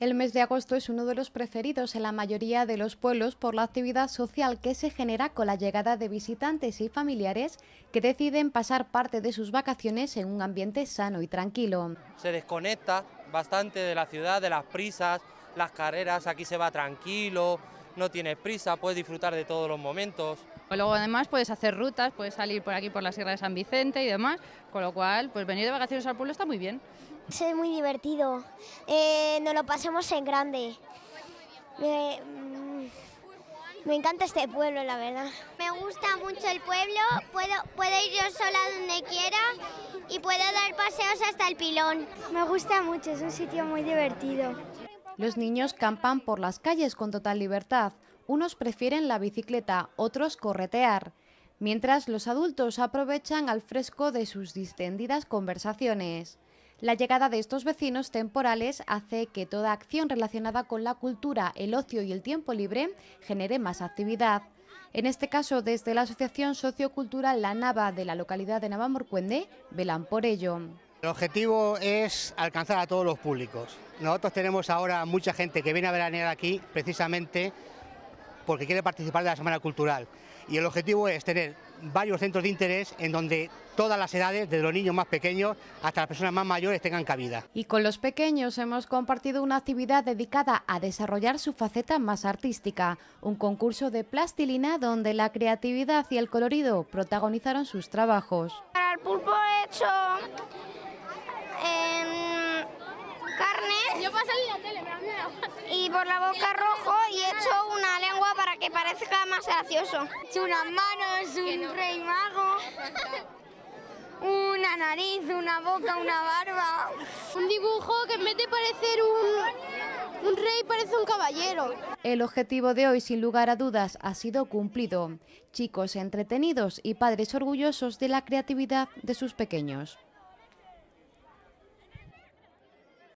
El mes de agosto es uno de los preferidos en la mayoría de los pueblos por la actividad social que se genera con la llegada de visitantes y familiares que deciden pasar parte de sus vacaciones en un ambiente sano y tranquilo. Se desconecta bastante de la ciudad, de las prisas, las carreras, aquí se va tranquilo, no tienes prisa, puedes disfrutar de todos los momentos. Luego además puedes hacer rutas, puedes salir por aquí por la Sierra de San Vicente y demás, con lo cual pues venir de vacaciones al pueblo está muy bien. Es muy divertido, eh, nos lo pasamos en grande. Me, mm, me encanta este pueblo, la verdad. Me gusta mucho el pueblo, puedo, puedo ir yo sola donde quiera y puedo dar paseos hasta el pilón. Me gusta mucho, es un sitio muy divertido. Los niños campan por las calles con total libertad. Unos prefieren la bicicleta, otros corretear. Mientras los adultos aprovechan al fresco de sus distendidas conversaciones. La llegada de estos vecinos temporales hace que toda acción relacionada con la cultura, el ocio y el tiempo libre genere más actividad. En este caso, desde la Asociación Sociocultural La Nava de la localidad de Navamorcuende, velan por ello. El objetivo es alcanzar a todos los públicos. Nosotros tenemos ahora mucha gente que viene a veranear aquí precisamente porque quiere participar de la Semana Cultural. Y el objetivo es tener varios centros de interés en donde todas las edades, desde los niños más pequeños hasta las personas más mayores, tengan cabida. Y con los pequeños hemos compartido una actividad dedicada a desarrollar su faceta más artística, un concurso de plastilina donde la creatividad y el colorido protagonizaron sus trabajos. el pulpo hecho Y por la boca rojo y he hecho una lengua para que parezca más gracioso. He hecho unas manos, un rey mago, una nariz, una boca, una barba. Un dibujo que en vez de parecer un rey parece un caballero. El objetivo de hoy, sin lugar a dudas, ha sido cumplido. Chicos entretenidos y padres orgullosos de la creatividad de sus pequeños.